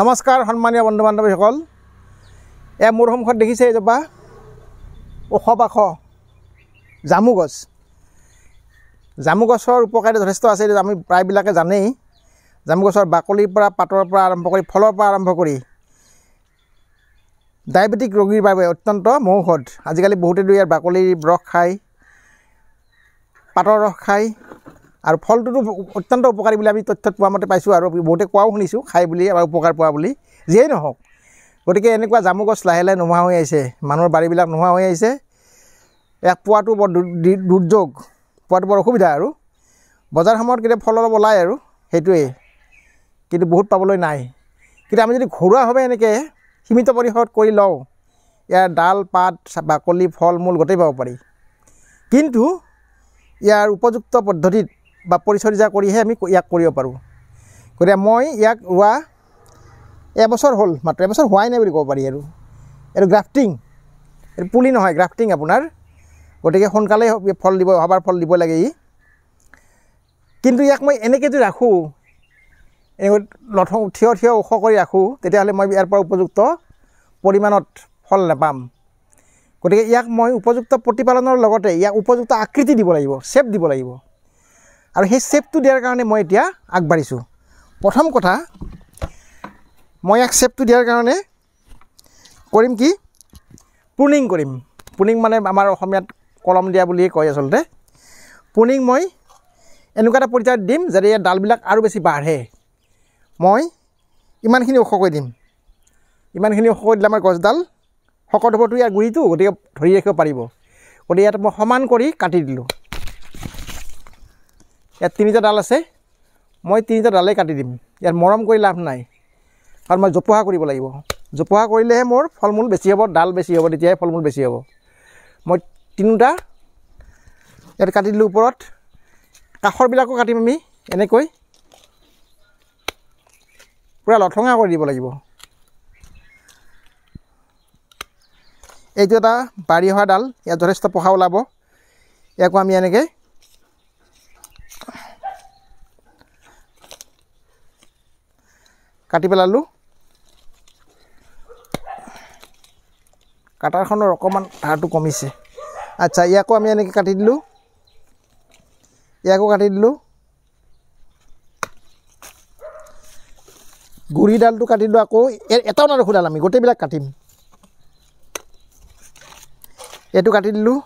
নমস্কাৰ সন্মানীয় বন্ধু বান্ধৱীসকল এ মোৰ সন্মুখত দেখিছে এজোপা ওখ পাখ জামু গছ জামু গছৰ উপকাৰিতা যথেষ্ট আছে আমি প্ৰায়বিলাকে জানেই জামু গছৰ বাকলিৰ পৰা পাতৰ পৰা আৰম্ভ কৰি ফলৰ পৰা আৰম্ভ কৰি ডায়েবেটিক ৰোগীৰ বাবে অত্যন্ত মৌষধ আজিকালি বহুতে দুই ইয়াৰ বাকলিৰ ৰস খায় পাতৰ ৰস খায় আৰু ফলটোতো অত্যন্ত উপকাৰী বুলি আমি তথ্যত পোৱা মতে পাইছোঁ আৰু বহুতে কোৱাও শুনিছোঁ খাই বুলি বা উপকাৰ পোৱা বুলি যিয়েই নহওক গতিকে এনেকুৱা জামু গছ লাহে লাহে নোহোৱা হৈ আহিছে মানুহৰ বাৰীবিলাক নোহোৱা হৈ আহিছে ইয়াক পোৱাটো বৰ দুৰ্যোগ পোৱাটো বৰ অসুবিধা আৰু বজাৰ সময়ত কেতিয়া ফল অলপ ওলায় আৰু সেইটোৱেই কিন্তু বহুত পাবলৈ নাই কিন্তু আমি যদি ঘৰুৱাভাৱে এনেকৈ সীমিত পৰিসৰত কৰি লওঁ ইয়াৰ ডাল পাত বাকলি ফল মূল গোটেই পাব পাৰি কিন্তু ইয়াৰ উপযুক্ত পদ্ধতিত বা পৰিচৰ্যা কৰিহে আমি ইয়াক কৰিব পাৰোঁ গতিকে মই ইয়াক ৰোৱা এবছৰ হ'ল মাত্ৰ এবছৰ হোৱাই নাই বুলি ক'ব পাৰি আৰু এইটো গ্ৰাফটিং এইটো পুলি নহয় গ্ৰাফটিং আপোনাৰ গতিকে সোনকালে ফল দিব অহাবাৰ ফল দিব লাগে ই কিন্তু ইয়াক মই এনেকৈ যদি ৰাখোঁ এনেকৈ লথ থিয় থিয় ওখ কৰি ৰাখোঁ তেতিয়াহ'লে মই ইয়াৰ পৰা উপযুক্ত পৰিমাণত ফল নাপাম গতিকে ইয়াক মই উপযুক্ত প্ৰতিপালনৰ লগতে ইয়াক উপযুক্ত আকৃতি দিব লাগিব চেপ দিব লাগিব আৰু সেই চেপটো দিয়াৰ কাৰণে মই এতিয়া আগবাঢ়িছোঁ প্ৰথম কথা মই ইয়াক চেপটো দিয়াৰ কাৰণে কৰিম কি পুনিং কৰিম পুনিং মানে আমাৰ অসমীয়াত কলম দিয়া বুলিয়ে কয় আচলতে পুনিং মই এনেকুৱা এটা পৰ্যায়ত দিম যাতে ইয়াৰ ডালবিলাক আৰু বেছি বাঢ়ে মই ইমানখিনি ওখকৈ দিম ইমানখিনি ওখকৈ দিলে আমাৰ গছডাল শকত হ'বতো ইয়াৰ গুৰিটো গতিকে ধৰি ৰাখিব পাৰিব গতিকে ইয়াত মই সমান কৰি কাটি দিলোঁ ইয়াত তিনিটা ডাল আছে মই তিনিটা ডালেই কাটি দিম ইয়াত মৰম কৰি লাভ নাই কাৰণ মই জপোহা কৰিব লাগিব জপোহা কৰিলেহে মোৰ ফল মূল বেছি হ'ব ডাল বেছি হ'ব তেতিয়াহে ফল মূল বেছি হ'ব মই তিনিটা ইয়াত কাটি দিলোঁ ওপৰত কাষৰবিলাকো কাটিম আমি এনেকৈ পূৰা লঠঙা কৰি দিব লাগিব এইটো এটা বাৰী হোৱা ডাল ইয়াত যথেষ্ট পোহা ওলাব ইয়াকো আমি এনেকৈ কাটি পেলালোঁ কাটাৰখনৰ অকণমান ধাৰটো কমিছে আচ্ছা ইয়াকো আমি এনেকৈ কাটি দিলোঁ ইয়াকো কাটি দিলোঁ গুড়িডালটো কাটি দিলোঁ আকৌ এটাও নাৰখোঁডাল আমি গোটেইবিলাক কাটিম এইটো কাটি দিলোঁ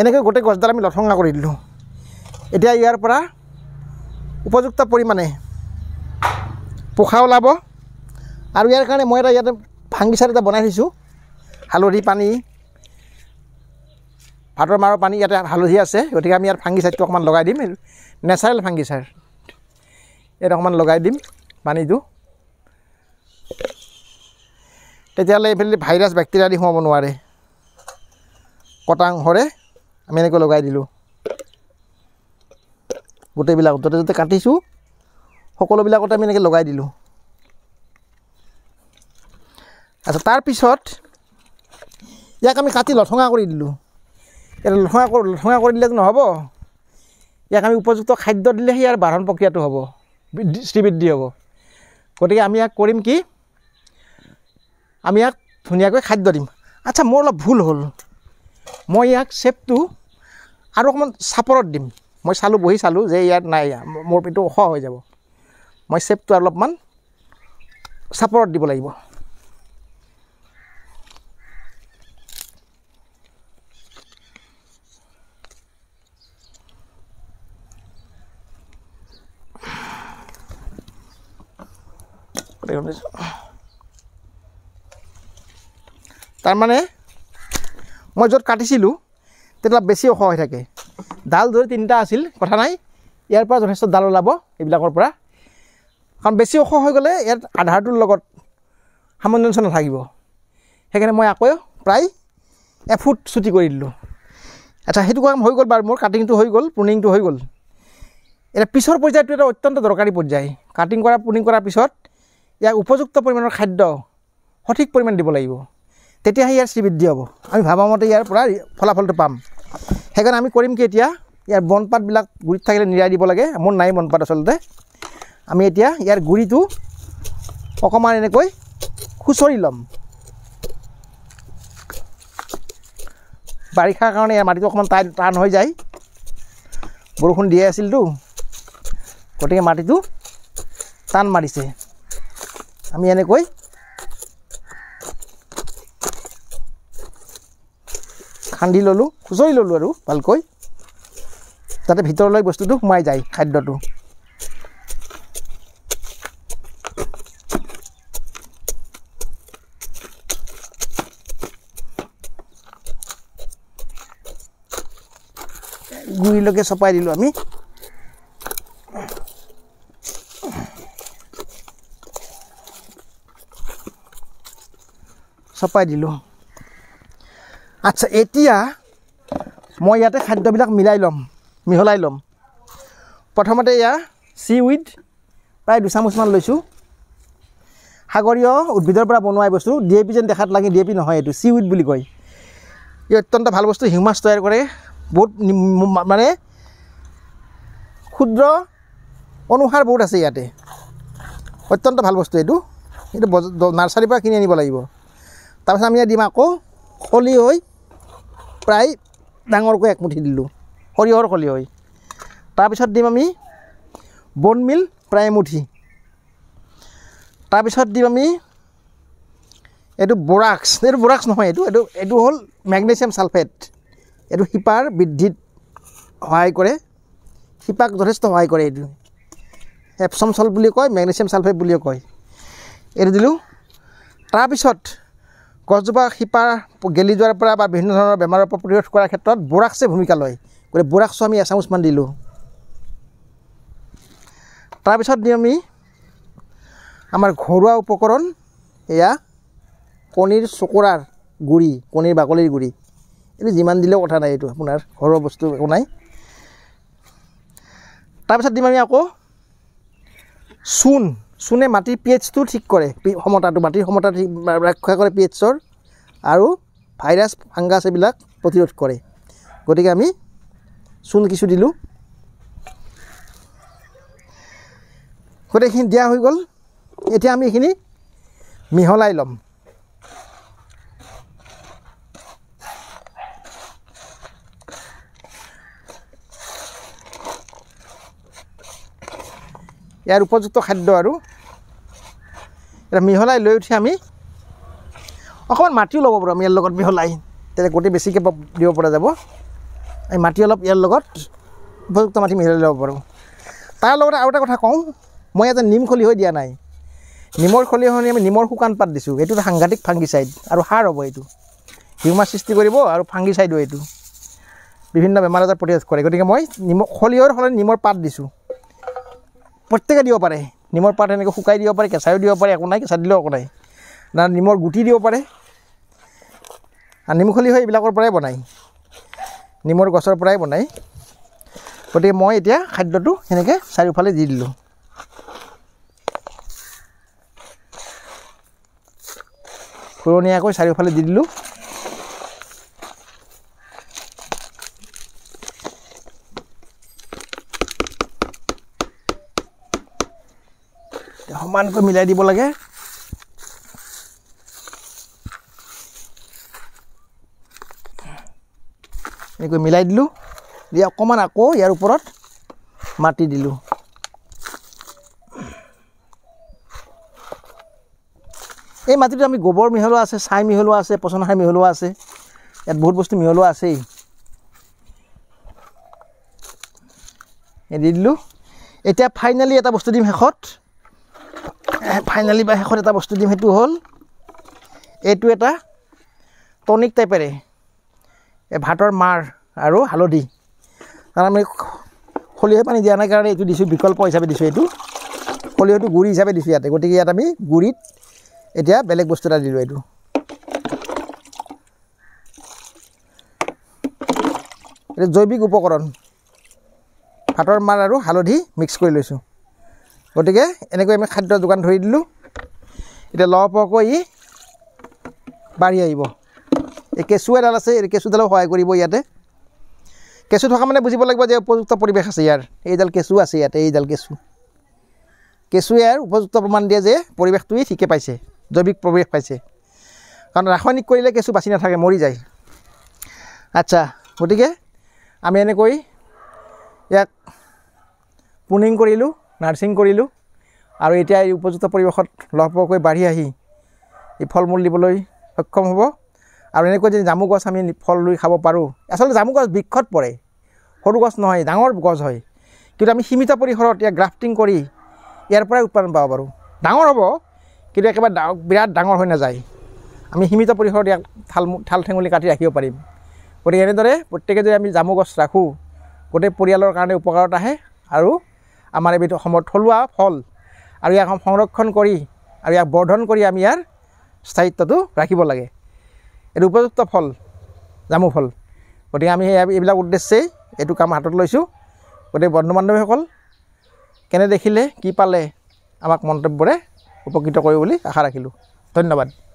এনেকৈ গোটেই গছডাল আমি লঠঙা কৰি দিলোঁ এতিয়া ইয়াৰ পৰা উপযুক্ত পৰিমাণে পোখা ওলাব আৰু ইয়াৰ কাৰণে মই এটা ইয়াতে ফাংগিচাৰ এটা বনাই থৈছোঁ হালধি পানী ভাতৰ মাৰৰ পানী ইয়াতে হালধি আছে গতিকে আমি ইয়াত ফাংগিচাৰটো অকণমান লগাই দিম নেচাৰেল ফাংগিচাৰ ইয়াত অকণমান লগাই দিম পানীটো তেতিয়াহ'লে এইফালে ভাইৰাছ বেক্টেৰিয়া দি সোমাব নোৱাৰে কটাংশৰে আমি এনেকৈ লগাই দিলোঁ গোটেইবিলাক য'তে য'তে কাটিছোঁ সকলোবিলাকতে আমি এনেকৈ লগাই দিলোঁ আচ্ছা তাৰপিছত ইয়াক আমি কাটি লঠঙা কৰি দিলোঁ এতিয়া লঠঙা লঠঙা কৰি দিলে নহ'ব ইয়াক আমি উপযুক্ত খাদ্য দিলেহে ইয়াৰ বাঢ়ন প্ৰক্ৰিয়াটো হ'ব শ্ৰীবৃদ্ধি হ'ব গতিকে আমি ইয়াক কৰিম কি আমি ইয়াক ধুনীয়াকৈ খাদ্য দিম আচ্ছা মোৰ অলপ ভুল হ'ল মই ইয়াক চেপটো আৰু অকণমান চাপৰত দিম মই চালোঁ বহি চালোঁ যে ইয়াত নাই মোৰ পিঠটো ওখ হৈ যাব মই চেপটো অলপমান চাপৰত দিব লাগিব তাৰমানে মই য'ত কাটিছিলোঁ তেতিয়া বেছি ওখ হৈ থাকে ডাল ধৰি তিনিটা আছিল কথা নাই ইয়াৰ পৰা যথেষ্ট ডাল ওলাব এইবিলাকৰ পৰা কাৰণ বেছি ওখ হৈ গ'লে ইয়াত আধাৰটোৰ লগত সামঞ্জস্য নাথাকিব সেইকাৰণে মই আকৌ প্ৰায় এফুট চুটি কৰি দিলোঁ আচ্ছা সেইটো কাম হৈ গ'ল বাৰু মোৰ কাটিংটো হৈ গ'ল পুনিংটো হৈ গ'ল এতিয়া পিছৰ পৰ্যায়টো এটা অত্যন্ত দৰকাৰী পৰ্যায় কাটিং কৰা পুনিং কৰাৰ পিছত ইয়াক উপযুক্ত পৰিমাণৰ খাদ্য সঠিক পৰিমাণ দিব লাগিব তেতিয়াহে ইয়াৰ শ্ৰীবৃদ্ধি হ'ব আমি ভাবামতে ইয়াৰ পৰা ফলাফলটো পাম সেইকাৰণে আমি কৰিম কি এতিয়া ইয়াৰ বনপাতবিলাক গুৰিত থাকিলে নিৰাই দিব লাগে মোৰ নাই বনপাত আচলতে আমি এতিয়া ইয়াৰ গুৰিটো অকণমান এনেকৈ খুচৰি ল'ম বাৰিষাৰ কাৰণে ইয়াৰ মাটিটো অকণমান টান টান হৈ যায় বৰষুণ দিয়াই আছিলতো গতিকে মাটিটো টান মাৰিছে আমি এনেকৈ খান্দি ললোঁ খুচৰি ললোঁ আৰু ভালকৈ যাতে ভিতৰলৈ বস্তুটো সোমাই যায় খাদ্যটো গুৰিলৈকে চপাই দিলোঁ আমি চপাই দিলোঁ আচ্ছা এতিয়া মই ইয়াতে খাদ্যবিলাক মিলাই ল'ম মিহলাই ল'ম প্ৰথমতে এয়া চি উইড প্ৰায় দুচামুচমান লৈছোঁ সাগৰীয় উদ্ভিদৰ পৰা বনোৱা বস্তু ডি এ পি যেন দেখাত লাগে ডি এ পি নহয় এইটো চি উইড বুলি কয় ই অত্যন্ত ভাল বস্তু মাছ তৈয়াৰ কৰে বহুত মানে ক্ষুদ্ৰ অনুসাৰ বহুত আছে ইয়াতে অত্যন্ত ভাল বস্তু এইটো এইটো নাৰ্চাৰীৰ পৰা কিনি আনিব লাগিব তাৰপিছত আমি ইয়াত দিম আকৌ খলি হৈ প্ৰায় ডাঙৰকৈ একমুঠি দিলোঁ সৰিয়হৰ সৰিয়হৰ তাৰপিছত দিম আমি বনমিল প্ৰায় এমুঠি তাৰপিছত দিম আমি এইটো বৰাক্স এইটো বৰাক্স নহয় এইটো এইটো এইটো হল মেগনেছিয়াম ছালফেট এইটো শিপাৰ বৃদ্ধিত সহায় কৰে শিপাক যথেষ্ট সহায় কৰে এইটো এপসম সল্ট বলে কয় মেগনেছিয়াম ছালফেট বলেও কয় এইটো দিলোঁ তাৰপিছত গছজোপা শিপা গেলি যোৱাৰ পৰা বা বিভিন্ন ধৰণৰ বেমাৰৰ পৰা প্ৰতিৰোধ কৰাৰ ক্ষেত্ৰত বুৰাক্সে ভূমিকা লয় গতিকে বুৰাক্সো আমি এচামুচমান দিলোঁ তাৰপিছত দিওঁ আমি আমাৰ ঘৰুৱা উপকৰণ এয়া কণীৰ চকুৰাৰ গুড়ি কণীৰ বাকলিৰ গুড়ি এইটো যিমান দিলেও কথা নাই এইটো আপোনাৰ ঘৰুৱা বস্তু একো নাই তাৰপিছত দিম আমি আকৌ চূণ চূণে মাটিৰ পিএইচটো ঠিক কৰে সমতাটো মাটিৰ সমতা ৰক্ষা কৰে পিএইচৰ আৰু ভাইৰাছ ফাংগাছ এইবিলাক প্ৰতিৰোধ কৰে গতিকে আমি চূণ কিছু দিলোঁ গতিকে এইখিনি দিয়া হৈ গ'ল এতিয়া আমি এইখিনি মিহলাই ল'ম ইয়াৰ উপযুক্ত খাদ্য আৰু এটা মিহলাই লৈ উঠি আমি অকণমান মাটিও ল'ব পাৰোঁ আমি ইয়াৰ লগত মিহলাই তেতিয়া গোটেই বেছিকৈ দিব পৰা যাব এই মাটি অলপ ইয়াৰ লগত উপযুক্ত মাটি মিহলাই ল'ব পাৰোঁ তাৰ লগতে আৰু এটা কথা কওঁ মই এজন নিম খলি হৈ দিয়া নাই নিমৰ খলি খলিহনি আমি নিমৰ শুকান পাত দিছোঁ এইটো সাংঘাতিক ফাংগি ছাইড আৰু সাৰ হ'ব এইটো হিউমাৰ সৃষ্টি কৰিব আৰু ছাইডো এইটো বিভিন্ন বেমাৰ আজাৰ প্ৰতিৰোধ কৰে গতিকে মই নিমখ খলিহৰ সলনি নিমৰ পাত দিছোঁ প্ৰত্যেকে দিব পাৰে নিমৰ পাত এনেকৈ শুকাই দিব পাৰে কেঁচাইও দিব পাৰে একো নাই কেঁচা দিলেও একো নাই না নিমৰ গুটি দিব পাৰে আৰু নিমখলি হয় এইবিলাকৰ পৰাই বনায় নিমৰ গছৰ পৰাই বনায় গতিকে মই এতিয়া খাদ্যটো সেনেকৈ চাৰিওফালে দি দিলোঁ পুৰণীয়াকৈ চাৰিওফালে দি দিলোঁ সমানকৈ মিলাই দিব লাগে এনেকৈ মিলাই দিলোঁ দি অকণমান আকৌ ইয়াৰ ওপৰত মাটি দিলোঁ এই মাটিটো আমি গোবৰ মিহলোৱা আছে ছাই মিহলোৱা আছে পচন সাৰ মিহলোৱা আছে ইয়াত বহুত বস্তু মিহলোৱা আছেই এই দি দিলোঁ এতিয়া ফাইনেলি এটা বস্তু দিম শেষত ফাইনেলি বা শেষত এটা বস্তু দিম সেইটো হ'ল এইটো এটা টনিক টাইপেৰে ভাতৰ মাৰ আৰু হালধি তাৰ আমি সলিহৈ পানী দিয়া নাই কাৰণে এইটো দিছোঁ বিকল্প হিচাপে দিছোঁ এইটো সলিহৈটো গুড়ি হিচাপে দিছোঁ ইয়াতে গতিকে ইয়াত আমি গুড়িত এতিয়া বেলেগ বস্তু এটা দিলোঁ এইটো এইটো জৈৱিক উপকৰণ ভাতৰ মাৰ আৰু হালধি মিক্স কৰি লৈছোঁ গতিকে এনেকৈ আমি খাদ্য যোগান ধৰি দিলোঁ এতিয়া লহপহকৈ ই বাঢ়ি আহিব এই কেঁচু এডাল আছে এই কেঁচুডালো সহায় কৰিব ইয়াতে কেঁচু থকা মানে বুজিব লাগিব যে উপযুক্ত পৰিৱেশ আছে ইয়াৰ এইডাল কেঁচু আছে ইয়াতে এইডাল কেঁচু কেঁচুৱে ইয়াৰ উপযুক্ত প্ৰমাণ দিয়ে যে পৰিৱেশটোৱেই ঠিকে পাইছে জৈৱিক পৰিৱেশ পাইছে কাৰণ ৰাসায়নিক কৰিলে কেঁচু বাচি নাথাকে মৰি যায় আচ্ছা গতিকে আমি এনেকৈ ইয়াক পুনিং কৰিলোঁ নাৰ্ছিং কৰিলোঁ আৰু এতিয়া এই উপযুক্ত পৰিৱেশত লহপহকৈ বাঢ়ি আহি এই ফল মূল দিবলৈ সক্ষম হ'ব আৰু এনেকৈ যদি জামু গছ আমি ফল ৰুই খাব পাৰোঁ আচলতে জামু গছ বৃক্ষত পৰে সৰু গছ নহয় ডাঙৰ গছ হয় কিন্তু আমি সীমিত পৰিসৰত ইয়াক গ্ৰাফটিং কৰি ইয়াৰ পৰাই উৎপাদন পাব পাৰোঁ ডাঙৰ হ'ব কিন্তু একেবাৰে বিৰাট ডাঙৰ হৈ নাযায় আমি সীমিত পৰিসৰত ইয়াক ঠাল ঠাল ঠেঙুলি কাটি ৰাখিব পাৰিম গতিকে এনেদৰে প্ৰত্যেকে যদি আমি জামু গছ ৰাখোঁ গোটেই পৰিয়ালৰ কাৰণে উপকাৰত আহে আৰু আমাৰ এবিধ অসমৰ থলুৱা ফল আৰু ইয়াক সংৰক্ষণ কৰি আৰু ইয়াক বৰ্ধন কৰি আমি ইয়াৰ স্থায়িত্বটো ৰাখিব লাগে এইটো উপযুক্ত ফল জামু ফল গতিকে আমি এইবিলাক উদ্দেশ্যেই এইটো কাম হাতত লৈছোঁ গতিকে বন্ধু বান্ধৱীসকল কেনে দেখিলে কি পালে আমাক মন্তব্যৰে উপকৃত কৰিব বুলি আশা ৰাখিলোঁ ধন্যবাদ